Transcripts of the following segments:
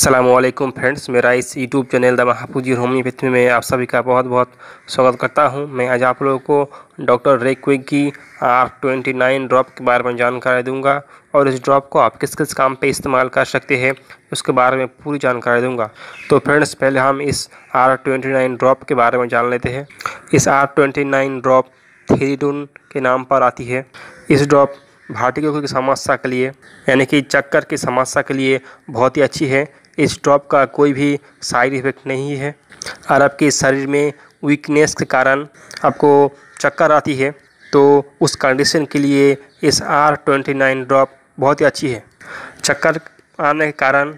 Aslam friends मेरा इस YouTube channel the महापूजी होम्योपैथी में आप सभी का बहुत बहुत स्वागत करता हूं मैं आज आप लोगों को डॉक्टर रेक्विक की आर ट्वेंटी नाइन ड्रॉप के बारे में जानकारी दूंगा और इस ड्रॉप को आप किस किस काम पे इस्तेमाल कर सकते हैं उसके बारे में पूरी जानकारी दूंगा तो फ्रेंड्स पहले हम इस आर ट्वेंटी नाइन ड्रॉप के बारे में जान लेते हैं इस आर ट्वेंटी नाइन ड्रॉप थीडून के नाम पर आती है इस ड्रॉप भाटिकों की समस्या के लिए यानी कि चक्कर की समस्या के लिए बहुत ही अच्छी है इस ड्रॉप का कोई भी साइड इफेक्ट नहीं है और आपके शरीर में वीकनेस के कारण आपको चक्कर आती है तो उस कंडीशन के लिए इस आर ट्वेंटी नाइन ड्रॉप बहुत ही अच्छी है चक्कर आने के कारण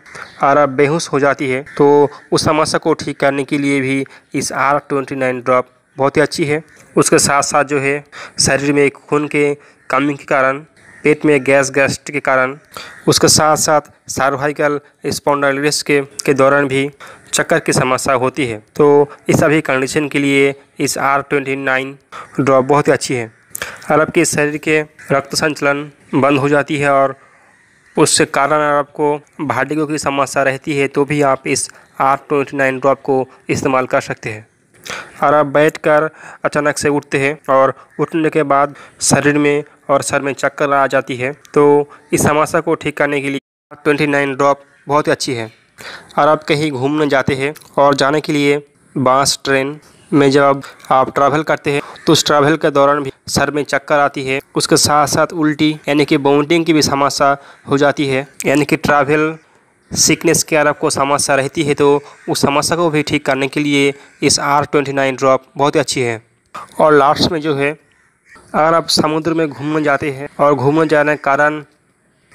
और आप बेहोश हो जाती है तो उस समस्या को ठीक करने के लिए भी इस आर ट्वेंटी नाइन ड्रॉप बहुत ही अच्छी है उसके साथ साथ जो है शरीर में खून के कमी के कारण पेट में गैस गैस्ट्रिक के कारण उसके साथ साथ सार्वाइकल स्पॉन्डाइलिस के के दौरान भी चक्कर की समस्या होती है तो इस सभी कंडीशन के लिए इस आर ट्वेंटी नाइन ड्रॉप बहुत ही अच्छी है और आपके शरीर के रक्त संचलन बंद हो जाती है और उससे कारण अगर आपको भाटिकों की समस्या रहती है तो भी आप इस आर ट्वेंटी नाइन ड्रॉप को इस्तेमाल कर सकते हैं और बैठ कर अचानक से उठते हैं और उठने के बाद शरीर में और सर में चक्कर आ जाती है तो इस समस्या को ठीक करने के लिए ट्वेंटी नाइन ड्रॉप बहुत ही अच्छी है और आप कहीं घूमने जाते हैं और जाने के लिए बस ट्रेन में जब आप ट्रैवल करते हैं तो उस ट्रैवल के दौरान भी सर में चक्कर आती है उसके साथ साथ उल्टी यानी कि बाउंडिंग की भी समस्या हो जाती है यानी कि ट्रैवल सिकनेस की अगर आपको समस्या रहती है तो उस समस्या को भी ठीक करने के लिए इस आर ट्वेंटी नाइन ड्रॉप बहुत ही अच्छी है और लास्ट में जो है अगर आप समुद्र में घूमने जाते हैं और घूमने जाने के कारण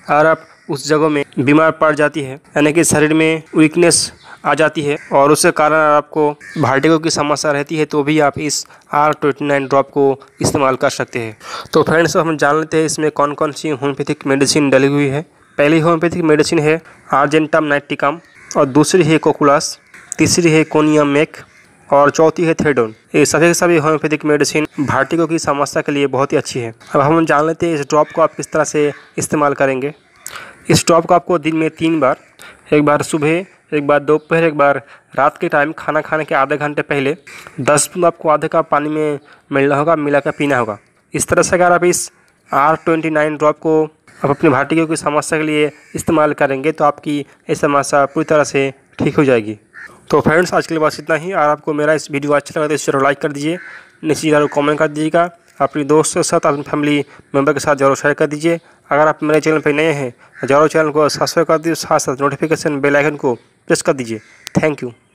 अगर आप उस जगह में बीमार पड़ जाती है यानी कि शरीर में वीकनेस आ जाती है और उसके कारण आपको भार्टिगो की समस्या रहती है तो भी आप इस आर ट्वेंटी नाइन ड्रॉप को इस्तेमाल कर सकते हैं तो फ्रेंड्स हम जान लेते हैं इसमें कौन कौन सी होम्योपैथिक मेडिसिन डली हुई है पहली होम्योपैथिक मेडिसिन है आर्जेंटम नाइटिकम और दूसरी है कोकुलस तीसरी है कोनियम मेक और चौथी है थेडोन ये सभी के सभी होम्योपैथिक मेडिसिन भार्टिको की समस्या के लिए बहुत ही अच्छी है अब हम जान लेते हैं इस ड्रॉप को आप किस तरह से इस्तेमाल करेंगे इस ड्रॉप को आपको दिन में तीन बार एक बार सुबह एक बार दोपहर एक बार रात के टाइम खाना खाने के आधे घंटे पहले दस बूंद आपको आधे कप पानी में मिलना होगा मिलाकर पीना होगा इस तरह से अगर आप इस आर ट्वेंटी नाइन ड्रॉप को आप अपने भाटी की समस्या के लिए इस्तेमाल करेंगे तो आपकी ये समस्या पूरी तरह से ठीक हो जाएगी तो फ्रेंड्स आज के लिए बस इतना ही और आपको मेरा इस वीडियो अच्छा लगा तो इस जरूर लाइक कर दीजिए नीचे जरूर कमेंट कर दीजिएगा अपने दोस्त के साथ अपनी फैमिली मेम्बर के साथ जरूर शेयर कर दीजिए अगर आप मेरे चैनल पर नए हैं जरूर चैनल को सब्सक्राइब कर दीजिए साथ साथ नोटिफिकेशन बेलाइकन को प्रेस कर दीजिए थैंक यू